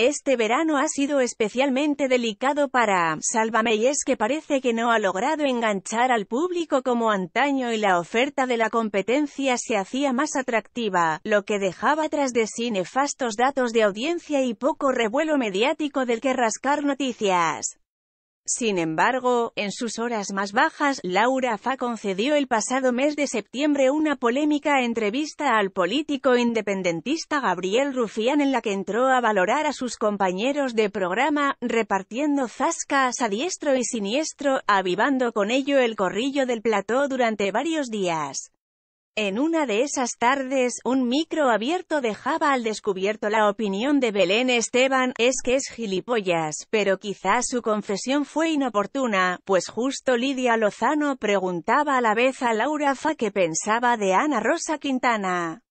Este verano ha sido especialmente delicado para Sálvame y es que parece que no ha logrado enganchar al público como antaño y la oferta de la competencia se hacía más atractiva, lo que dejaba tras de sí nefastos datos de audiencia y poco revuelo mediático del que rascar noticias. Sin embargo, en sus horas más bajas, Laura Fa concedió el pasado mes de septiembre una polémica entrevista al político independentista Gabriel Rufián en la que entró a valorar a sus compañeros de programa, repartiendo zascas a diestro y siniestro, avivando con ello el corrillo del plató durante varios días. En una de esas tardes, un micro abierto dejaba al descubierto la opinión de Belén Esteban, es que es gilipollas, pero quizás su confesión fue inoportuna, pues justo Lidia Lozano preguntaba a la vez a Laura Fa qué pensaba de Ana Rosa Quintana.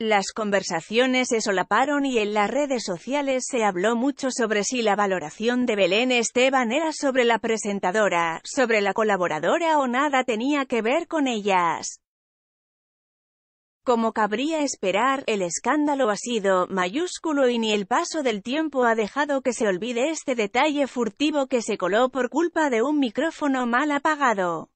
Las conversaciones se solaparon y en las redes sociales se habló mucho sobre si la valoración de Belén Esteban era sobre la presentadora, sobre la colaboradora o nada tenía que ver con ellas. Como cabría esperar, el escándalo ha sido mayúsculo y ni el paso del tiempo ha dejado que se olvide este detalle furtivo que se coló por culpa de un micrófono mal apagado.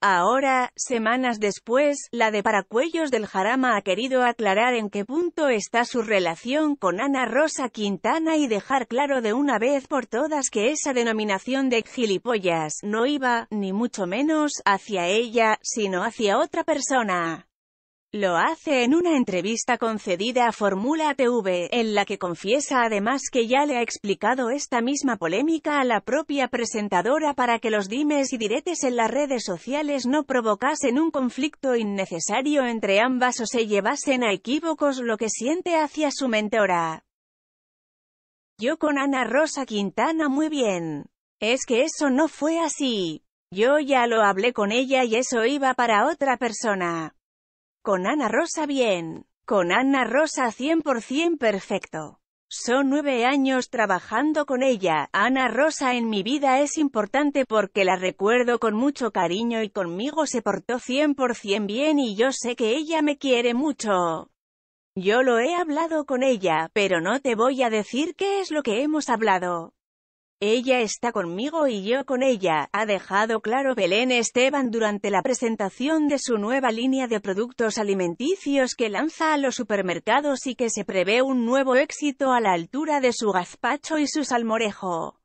Ahora, semanas después, la de Paracuellos del Jarama ha querido aclarar en qué punto está su relación con Ana Rosa Quintana y dejar claro de una vez por todas que esa denominación de gilipollas no iba, ni mucho menos, hacia ella, sino hacia otra persona. Lo hace en una entrevista concedida a Fórmula TV, en la que confiesa además que ya le ha explicado esta misma polémica a la propia presentadora para que los dimes y diretes en las redes sociales no provocasen un conflicto innecesario entre ambas o se llevasen a equívocos lo que siente hacia su mentora. Yo con Ana Rosa Quintana muy bien. Es que eso no fue así. Yo ya lo hablé con ella y eso iba para otra persona. Con Ana Rosa bien. Con Ana Rosa 100% perfecto. Son nueve años trabajando con ella. Ana Rosa en mi vida es importante porque la recuerdo con mucho cariño y conmigo se portó 100% bien y yo sé que ella me quiere mucho. Yo lo he hablado con ella, pero no te voy a decir qué es lo que hemos hablado. Ella está conmigo y yo con ella, ha dejado claro Belén Esteban durante la presentación de su nueva línea de productos alimenticios que lanza a los supermercados y que se prevé un nuevo éxito a la altura de su gazpacho y su salmorejo.